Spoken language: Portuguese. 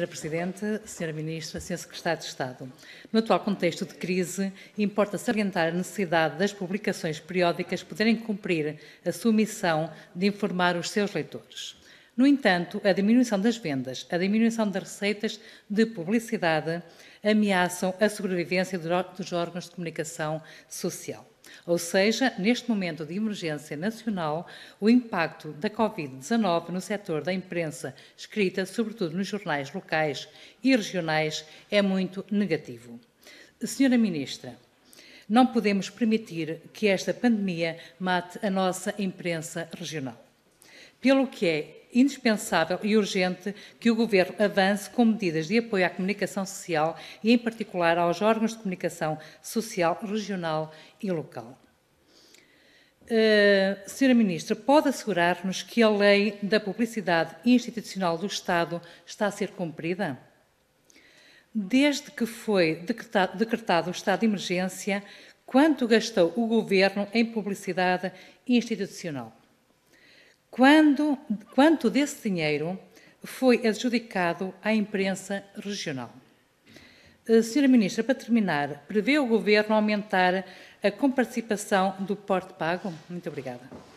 Sra. Presidente, Sra. Ministra, Sr. Secretário de Estado, no atual contexto de crise, importa salientar a necessidade das publicações periódicas poderem cumprir a sua missão de informar os seus leitores. No entanto, a diminuição das vendas, a diminuição das receitas de publicidade ameaçam a sobrevivência dos órgãos de comunicação social. Ou seja, neste momento de emergência nacional, o impacto da Covid-19 no setor da imprensa escrita, sobretudo nos jornais locais e regionais, é muito negativo. Senhora Ministra, não podemos permitir que esta pandemia mate a nossa imprensa regional pelo que é indispensável e urgente que o Governo avance com medidas de apoio à comunicação social e, em particular, aos órgãos de comunicação social regional e local. Uh, Senhora Ministra, pode assegurar-nos que a lei da publicidade institucional do Estado está a ser cumprida? Desde que foi decretado, decretado o estado de emergência, quanto gastou o Governo em publicidade institucional? quando, quanto desse dinheiro foi adjudicado à imprensa regional. Eh, senhora Ministra, para terminar, prevê o Governo aumentar a comparticipação do porte pago? Muito obrigada.